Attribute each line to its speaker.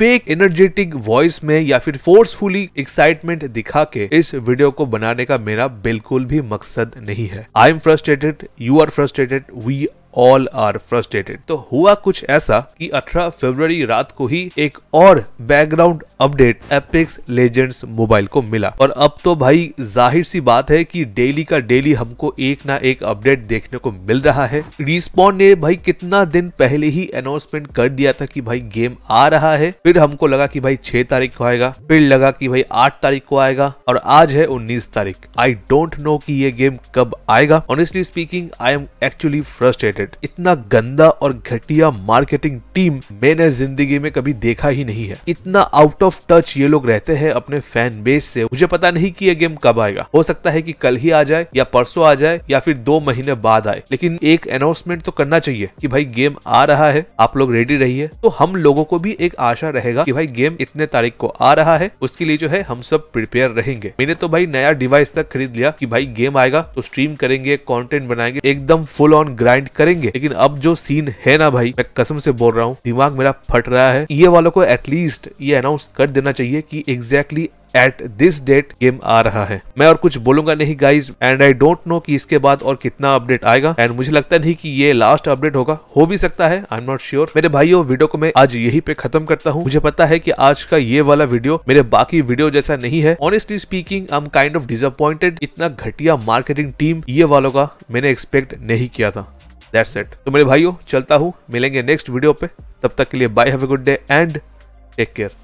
Speaker 1: fake energetic voice में या फिर फोर्सफुली एक्साइटमेंट दिखा के इस वीडियो को बनाने का मेरा बिल्कुल भी मकसद नहीं है I am frustrated you are frustrated we all are frustrated तो हुआ कुछ ऐसा कि 18 फरवरी रात को ही एक और background update Apex Legends Mobile को मिला और अब तो भाई जाहिर सी बात है कि डेली का डेली हमको एक ना एक अपडेट देखने को मिल रहा है रिस्पॉन्ड ने भाई कितना दिन पहले ही अनाउंसमेंट कर दिया था कि भाई गेम आ रहा है फिर हमको लगा कि भाई छह तारीख को आएगा फिर लगा कि भाई आठ तारीख को आएगा और आज है उन्नीस तारीख आई डोंट नो कि ये गेम कब आएगा honestly speaking I am actually frustrated related इतना गंदा और घटिया मार्केटिंग टीम मैंने जिंदगी में कभी देखा ही नहीं है इतना आउट ऑफ टच ये लोग रहते हैं अपने फैन बेस से मुझे पता नहीं कि ये गेम कब आएगा हो सकता है कि कल ही आ जाए या परसों आ जाए या फिर दो महीने बाद आए लेकिन एक अनाउंसमेंट तो करना चाहिए कि भाई गेम आ रहा है आप लोग रेडी रहिए तो हम लोगों को भी एक आशा रहेगा कि भाई गेम इतने तारीख को आ रहा है उसके लिए जो है हम सब प्रिपेयर रहेंगे मैंने तो भाई नया डिवाइस तक खरीद लिया कि भाई गेम आएगा तो स्ट्रीम करेंगे कंटेंट बनाएंगे एकदम फुल ऑन ग्राइंड करेंगे करेंगे लेकिन अब जो सीन है ना भाई मैं कसम से बोल रहा हूँ दिमाग मेरा फट रहा है ये वालों को एटलीस्ट ये अनाउंस कर देना चाहिए कि exactly exactly at this date game आ रहा है मैं और कुछ बोलूंगा नहीं guys and I don't know कि इसके बाद और कितना अपडेट आएगा एंड मुझे लगता नहीं कि ये लास्ट अपडेट होगा हो भी सकता है आई एम नॉट श्योर मेरे भाइयों वीडियो को मैं आज यही पे खत्म करता हूँ मुझे पता है कि आज का ये वाला वीडियो मेरे बाकी वीडियो जैसा नहीं है honestly speaking I am kind of disappointed इतना घटिया मार्केटिंग टीम ये वालों का मैंने एक्सपेक्ट नहीं किया था दैट्स इट तो मेरे भाइयों चलता हूँ मिलेंगे नेक्स्ट वीडियो पे तब तक के लिए bye have a good day and take care